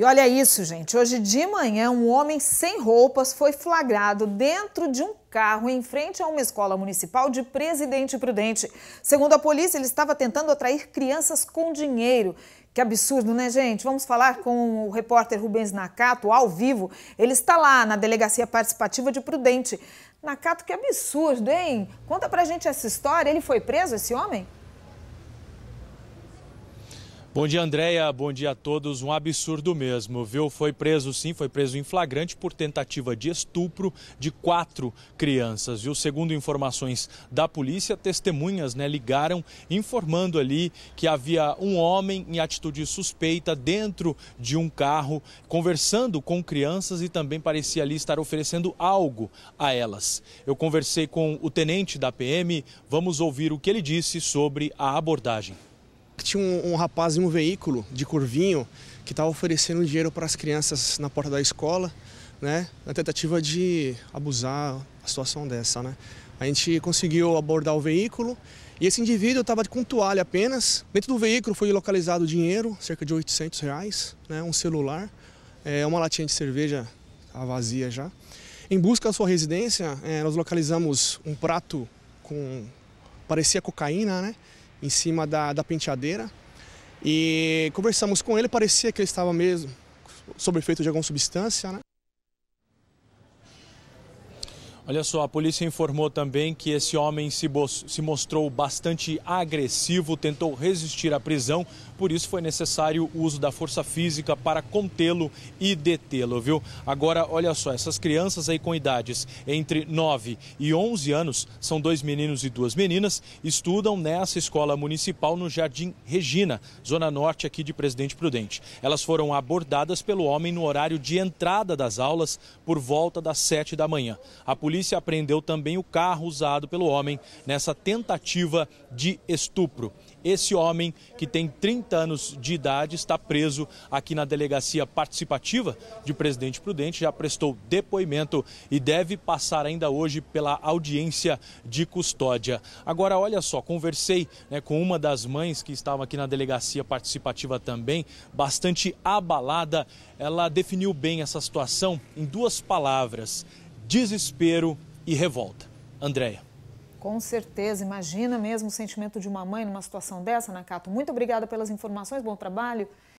E olha isso, gente. Hoje de manhã, um homem sem roupas foi flagrado dentro de um carro em frente a uma escola municipal de Presidente Prudente. Segundo a polícia, ele estava tentando atrair crianças com dinheiro. Que absurdo, né, gente? Vamos falar com o repórter Rubens Nakato ao vivo. Ele está lá na delegacia participativa de Prudente. Nakato, que absurdo, hein? Conta pra gente essa história. Ele foi preso, esse homem? Bom dia, Andréia. Bom dia a todos. Um absurdo mesmo, viu? Foi preso sim, foi preso em flagrante por tentativa de estupro de quatro crianças, viu? Segundo informações da polícia, testemunhas né, ligaram informando ali que havia um homem em atitude suspeita dentro de um carro, conversando com crianças e também parecia ali estar oferecendo algo a elas. Eu conversei com o tenente da PM, vamos ouvir o que ele disse sobre a abordagem que tinha um, um rapaz em um veículo de curvinho que estava oferecendo dinheiro para as crianças na porta da escola, né? Na tentativa de abusar a situação dessa, né? A gente conseguiu abordar o veículo e esse indivíduo estava com toalha apenas. Dentro do veículo foi localizado dinheiro, cerca de 800 reais, né? um celular, é, uma latinha de cerveja tá vazia já. Em busca da sua residência, é, nós localizamos um prato com parecia cocaína, né? em cima da, da penteadeira. E conversamos com ele, parecia que ele estava mesmo sob efeito de alguma substância, né? Olha só, a polícia informou também que esse homem se, se, mostrou bastante agressivo, tentou resistir à prisão, por isso foi necessário o uso da força física para contê-lo e detê-lo, viu? Agora, olha só, essas crianças aí com idades entre 9 e 11 anos, são dois meninos e duas meninas, estudam nessa escola municipal no Jardim Regina, zona norte aqui de Presidente Prudente. Elas foram abordadas pelo homem no horário de entrada das aulas, por volta das 7 da manhã. A polícia polícia apreendeu também o carro usado pelo homem nessa tentativa de estupro. Esse homem, que tem 30 anos de idade, está preso aqui na delegacia participativa de Presidente Prudente, já prestou depoimento e deve passar ainda hoje pela audiência de custódia. Agora, olha só, conversei né, com uma das mães que estava aqui na delegacia participativa também, bastante abalada. Ela definiu bem essa situação em duas palavras: desespero e revolta. Andréia. Com certeza, imagina mesmo o sentimento de uma mãe numa situação dessa, Nakato. Muito obrigada pelas informações, bom trabalho